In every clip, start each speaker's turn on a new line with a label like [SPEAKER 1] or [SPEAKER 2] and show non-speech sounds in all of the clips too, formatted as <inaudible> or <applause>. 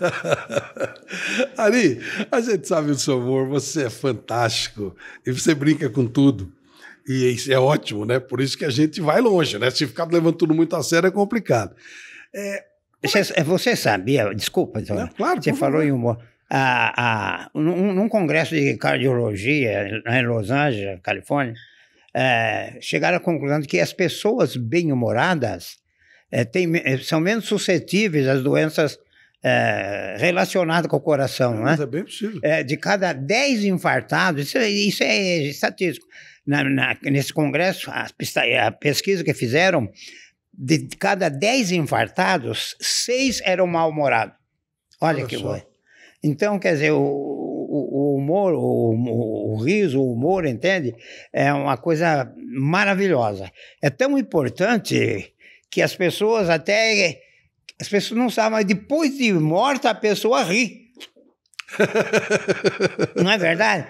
[SPEAKER 1] <laughs> Ari, a gente sabe o seu humor, você é fantástico e você brinca com tudo. E isso é ótimo, né? Por isso que a gente vai longe, né? Se ficar levando tudo muito a sério é complicado. É, você, é é, você sabia, desculpa, então, Não, claro, você falou em humor. num, num, congresso de cardiologia em Los Angeles, Califórnia, é, chegaram à conclusão de que as pessoas bem-humoradas é, são menos suscetíveis às doenças é, relacionado com o coração, né? é bem possível. É, de cada 10 infartados, isso, é, isso é estatístico. Na, na, nesse congresso, a, a, pesquisa que fizeram, de, cada 10 infartados, 6 eram mal-humorados. Olha, Olha que boa. Então, quer dizer, o, o, o humor, o, o, riso, o humor, entende? É uma coisa maravilhosa. É tão importante que as pessoas até as pessoas não sabem, mas depois de morta a pessoa ri. <laughs> Não é verdade?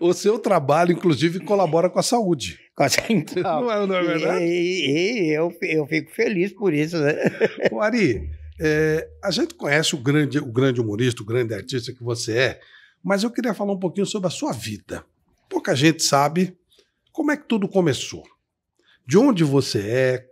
[SPEAKER 1] o seu trabalho, inclusive, colabora com a saúde. Então, não, é, não é verdade? E, e, eu, eu fico feliz por isso. Né? O Ari, é, a gente conhece o grande, o grande humorista, o grande artista que você é, mas eu queria falar um pouquinho sobre a sua vida. Pouca gente sabe como é que tudo começou. De onde você é,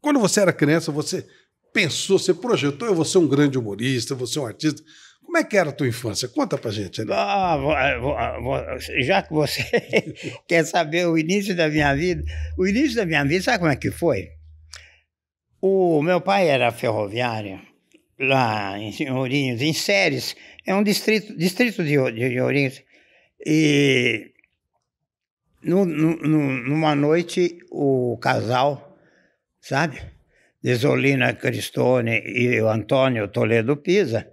[SPEAKER 1] quando você era criança, você pensou, você projetou, eu vou ser um grande humorista, eu vou ser um artista. Como é que era a tua infância? Conta pra gente. Né? Ah, eh, ah <laughs> já que você <laughs> quer saber o início da minha vida, o início da minha vida, sabe como é que foi? O meu pai era ferroviário lá em Ourinhos, em Séries, é um distrito, distrito de, de Ourinhos. E no, no, numa noite o casal sabe? Desolina Cristone e o Antônio Toledo Pisa,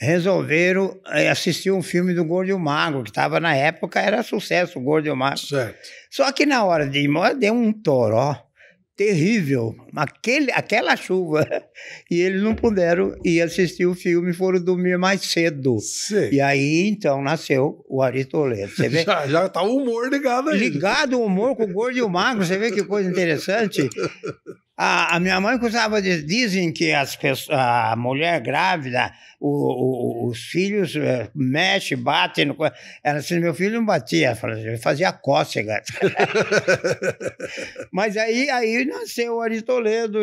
[SPEAKER 1] resolveram eh, assistir um filme do Gordo e o Mago, que estava na época, era sucesso o Gordo e o Mago. Certo. Só que na hora de ir embora, deu um toró terrível, aquele, aquela chuva. <laughs> E eles não puderam ir assistir o filme, foram dormir mais cedo. E aí, então, nasceu o Ari Toledo. Você vê? <laughs> Já, está tá o humor ligado aí. Ligado o humor com o gordo e o magro, você vê que coisa interessante. <laughs> A, a, minha mãe costumava dizer, dizem que as pessoas, a mulher grávida, o, o, os filhos eh, mexem, mexe, batem. No, ela disse, meu filho não batia, ele fazia cócega. <laughs> Mas aí, aí nasceu o Ari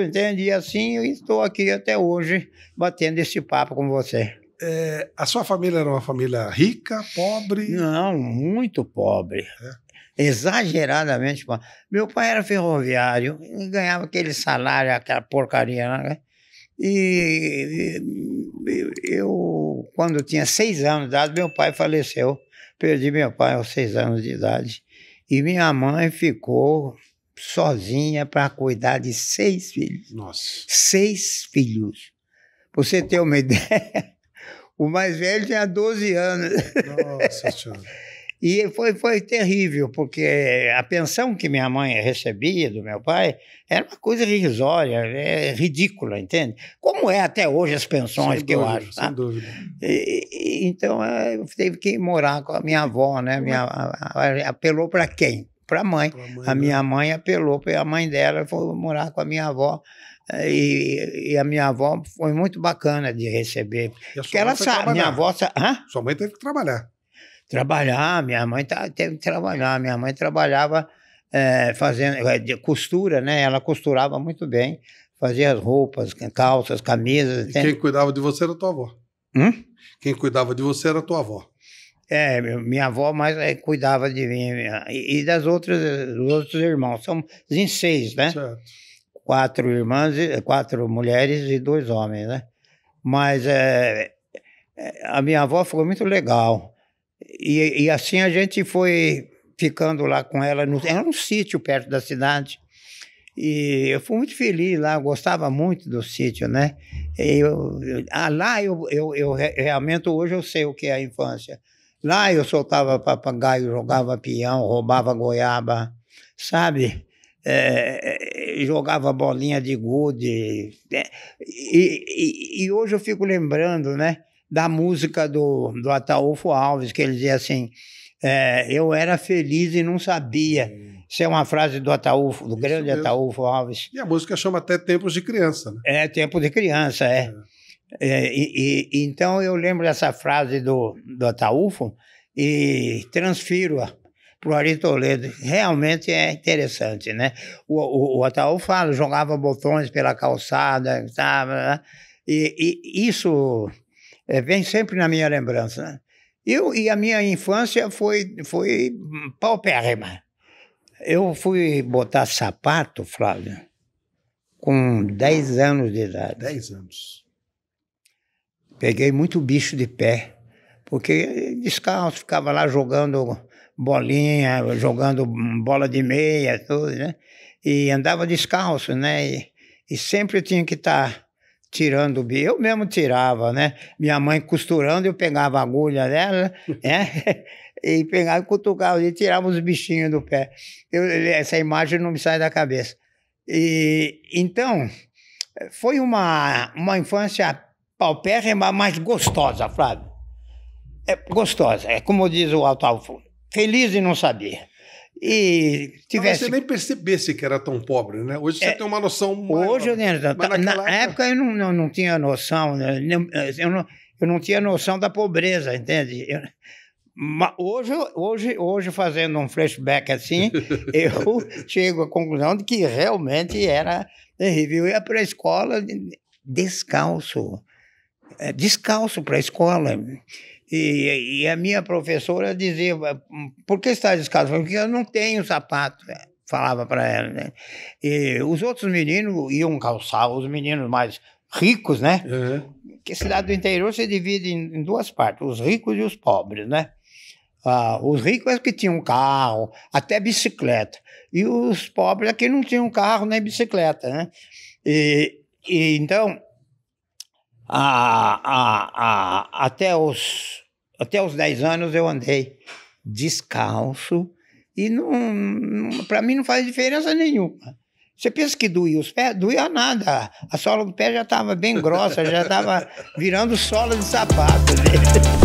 [SPEAKER 1] entende? E assim eu estou aqui até hoje, batendo esse papo com você. É, a sua família era uma família rica, pobre? Não, muito pobre. É exageradamente. Meu pai era ferroviário, ganhava aquele salário, aquela porcaria. Né? E eu, quando tinha seis anos de idade, meu pai faleceu. Perdi meu pai aos seis anos de idade. E minha mãe ficou sozinha para cuidar de seis filhos. Nossa. Seis filhos. você ter uma <laughs> ideia, o mais velho tinha 12 anos. Nossa senhora. E foi, foi terrível, porque a pensão que minha mãe recebia do meu pai era uma coisa irrisória, é ridícula, entende? Como é até hoje as pensões, sem que dúvida, eu acho. Sem tá? dúvida. E, então é, eu teve que morar com a minha avó, né? Minha, é? apelou para quem? Para a mãe. A né? minha mãe apelou, para a mãe dela foi morar com a minha avó. É, e, e, a minha avó foi muito bacana de receber. Porque ela sabe, minha avó. Hã? Sua mãe teve que trabalhar trabalhar. Minha mãe tá, teve que trabalhar. Minha mãe trabalhava é, fazendo é, costura, né? Ela costurava muito bem, fazia as roupas, calças, camisas. E quem cuidava de você era tua avó. Hum? Quem cuidava de você era tua avó. É, minha avó mais é, cuidava de mim minha, e, e, das outras, dos outros irmãos. São em seis, né? Certo. Quatro irmãs, quatro mulheres e dois homens, né? Mas é, a minha avó foi muito legal. E, e assim a gente foi ficando lá com ela. No, era um sítio perto da cidade. E eu fui muito feliz lá, gostava muito do sítio, né? Eu, eu, ah, lá eu, eu, eu realmente hoje eu sei o que é a infância. Lá eu soltava papagaio, jogava peão, roubava goiaba, sabe? É, é, é jogava bolinha de gude. É, e, e, e, hoje eu fico lembrando, né? da música do, do Ataúfo Alves, que ele dizia assim: é, Eu era feliz e não sabia. Isso hum. é uma frase do Ataúfo, do Isso grande mesmo. Ataúfo Alves. E a música chama até Tempos de Criança, né? É, Tempo de Criança, é. é. é e, e, então eu lembro dessa frase do, do Ataúfo e transfiro-a para o Ari Toledo. Realmente é interessante, né? O, o, o Ataúfo fala, jogava botões pela calçada, tá, e, e isso é, vem sempre na minha lembrança. Né? Eu, e a minha infância foi, foi paupérrima. Eu fui botar sapato, Flávio, com 10 anos de idade. 10 anos. Peguei muito bicho de pé, porque descalço, ficava lá jogando bolinha, jogando bola de meia, tudo, né? E andava descalço, né? E, e sempre tinha que estar tá tirando o bico. Eu mesmo tirava, né? Minha mãe costurando, eu pegava a agulha dela, né? <laughs> e pegava e cutucava e tirava os bichinhos do pé. Eu, essa imagem não me sai da cabeça. E então foi uma, uma infância paupérrima, mas gostosa, Flávio. É gostosa, é como diz o Alto Feliz e não sabia e tivesse. Mas você nem percebesse que era tão pobre, né? Hoje você é, tem uma noção. Hoje, né, maior, tá, tá, na, na época, eu não, não, não tinha noção, né? eu, não, eu não tinha noção da pobreza, entende? Eu, hoje, hoje, hoje, fazendo um flashback assim, <laughs> eu chego à conclusão de que realmente era terrível. Eu ia para a escola descalço. É, descalço para a escola. E, e, a minha professora dizia: por que está descalço? Porque eu não tenho sapato. É, falava para ela. Né? E os outros meninos iam calçar, os meninos mais ricos, né? Uhum. Que cidade do interior se divide em, em, duas partes, os ricos e os pobres, né? Ah, os ricos é que tinham carro, até bicicleta. E os pobres é que não tinham carro nem bicicleta, né? E, e então, a, a, a, até, os, até os 10 anos eu andei descalço e não, para mim não faz diferença nenhuma. Você pensa que doía os pés? Doía nada. A sola do pé já estava bem grossa, já estava virando sola de sapato. Né? <laughs>